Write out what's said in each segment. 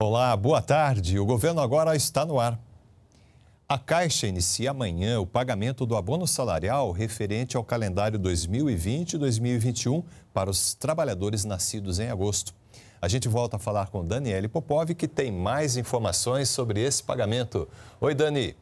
Olá, boa tarde. O governo agora está no ar. A Caixa inicia amanhã o pagamento do abono salarial referente ao calendário 2020 2021 para os trabalhadores nascidos em agosto. A gente volta a falar com Daniele Popov, que tem mais informações sobre esse pagamento. Oi, Dani.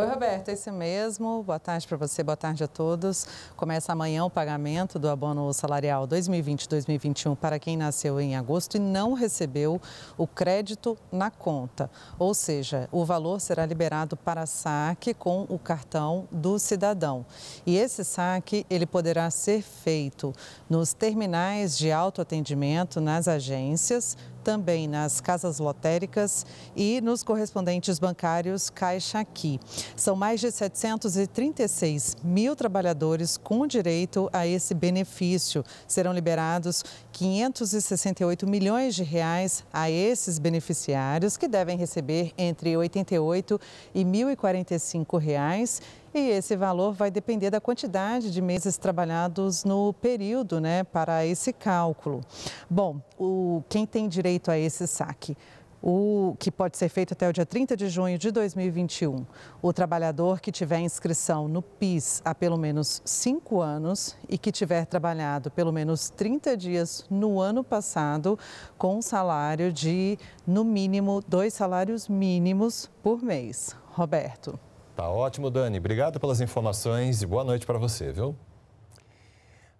Oi, Roberto, é isso mesmo. Boa tarde para você, boa tarde a todos. Começa amanhã o pagamento do abono salarial 2020-2021 para quem nasceu em agosto e não recebeu o crédito na conta. Ou seja, o valor será liberado para saque com o cartão do cidadão. E esse saque, ele poderá ser feito nos terminais de autoatendimento, nas agências, também nas casas lotéricas e nos correspondentes bancários Caixa Aqui. São mais de 736 mil trabalhadores com direito a esse benefício. Serão liberados 568 milhões de reais a esses beneficiários que devem receber entre 88 e 1.045 reais e esse valor vai depender da quantidade de meses trabalhados no período, né, para esse cálculo. Bom, o, quem tem direito a esse saque? o que pode ser feito até o dia 30 de junho de 2021. O trabalhador que tiver inscrição no PIS há pelo menos 5 anos e que tiver trabalhado pelo menos 30 dias no ano passado com um salário de, no mínimo, dois salários mínimos por mês. Roberto. Tá ótimo, Dani. Obrigado pelas informações e boa noite para você, viu?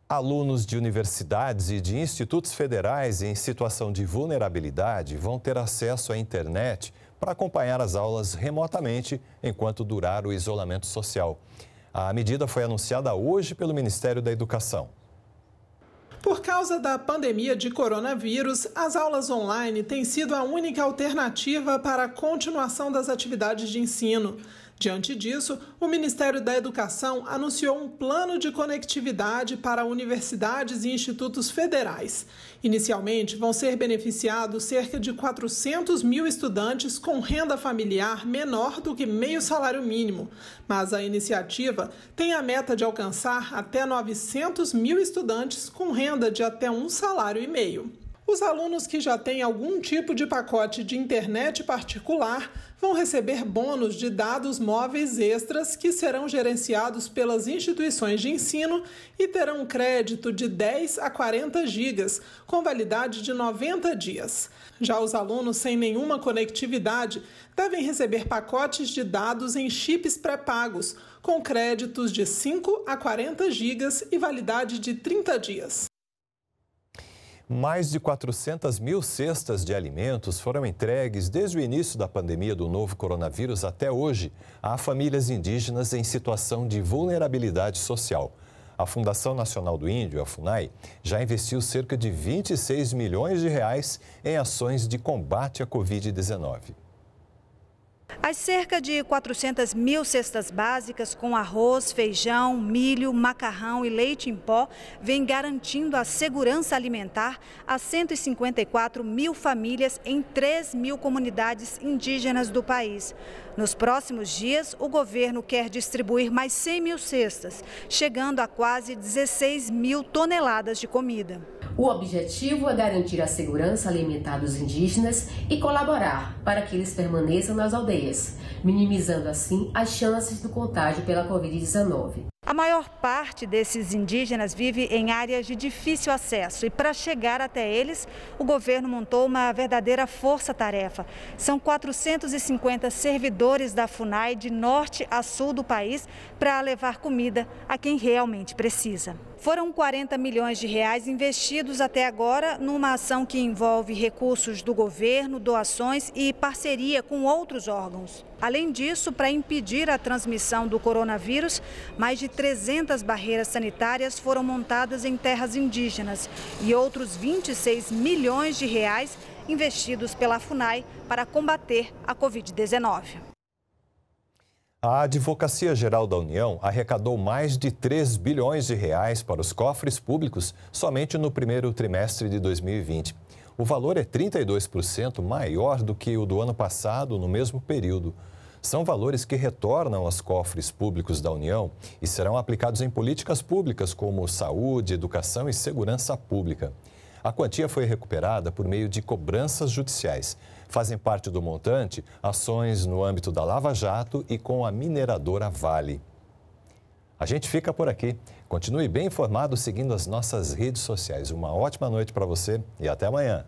Alunos de universidades e de institutos federais em situação de vulnerabilidade vão ter acesso à internet para acompanhar as aulas remotamente enquanto durar o isolamento social. A medida foi anunciada hoje pelo Ministério da Educação. Por causa da pandemia de coronavírus, as aulas online têm sido a única alternativa para a continuação das atividades de ensino. Diante disso, o Ministério da Educação anunciou um plano de conectividade para universidades e institutos federais. Inicialmente, vão ser beneficiados cerca de 400 mil estudantes com renda familiar menor do que meio salário mínimo, mas a iniciativa tem a meta de alcançar até 900 mil estudantes com renda de até um salário e meio. Os alunos que já têm algum tipo de pacote de internet particular vão receber bônus de dados móveis extras que serão gerenciados pelas instituições de ensino e terão crédito de 10 a 40 gigas, com validade de 90 dias. Já os alunos sem nenhuma conectividade devem receber pacotes de dados em chips pré-pagos, com créditos de 5 a 40 gigas e validade de 30 dias. Mais de 400 mil cestas de alimentos foram entregues desde o início da pandemia do novo coronavírus até hoje a famílias indígenas em situação de vulnerabilidade social. A Fundação Nacional do Índio, a FUNAI, já investiu cerca de 26 milhões de reais em ações de combate à Covid-19. As cerca de 400 mil cestas básicas com arroz, feijão, milho, macarrão e leite em pó vêm garantindo a segurança alimentar a 154 mil famílias em 3 mil comunidades indígenas do país. Nos próximos dias, o governo quer distribuir mais 100 mil cestas, chegando a quase 16 mil toneladas de comida. O objetivo é garantir a segurança alimentar dos indígenas e colaborar para que eles permaneçam nas aldeias, minimizando assim as chances do contágio pela Covid-19. A maior parte desses indígenas vive em áreas de difícil acesso e para chegar até eles, o governo montou uma verdadeira força-tarefa. São 450 servidores da FUNAI de norte a sul do país para levar comida a quem realmente precisa. Foram 40 milhões de reais investidos até agora numa ação que envolve recursos do governo, doações e parceria com outros órgãos. Além disso, para impedir a transmissão do coronavírus, mais de 300 barreiras sanitárias foram montadas em terras indígenas e outros 26 milhões de reais investidos pela FUNAI para combater a Covid-19. A Advocacia Geral da União arrecadou mais de 3 bilhões de reais para os cofres públicos somente no primeiro trimestre de 2020. O valor é 32% maior do que o do ano passado no mesmo período. São valores que retornam aos cofres públicos da União e serão aplicados em políticas públicas como saúde, educação e segurança pública. A quantia foi recuperada por meio de cobranças judiciais. Fazem parte do montante ações no âmbito da Lava Jato e com a mineradora Vale. A gente fica por aqui. Continue bem informado seguindo as nossas redes sociais. Uma ótima noite para você e até amanhã.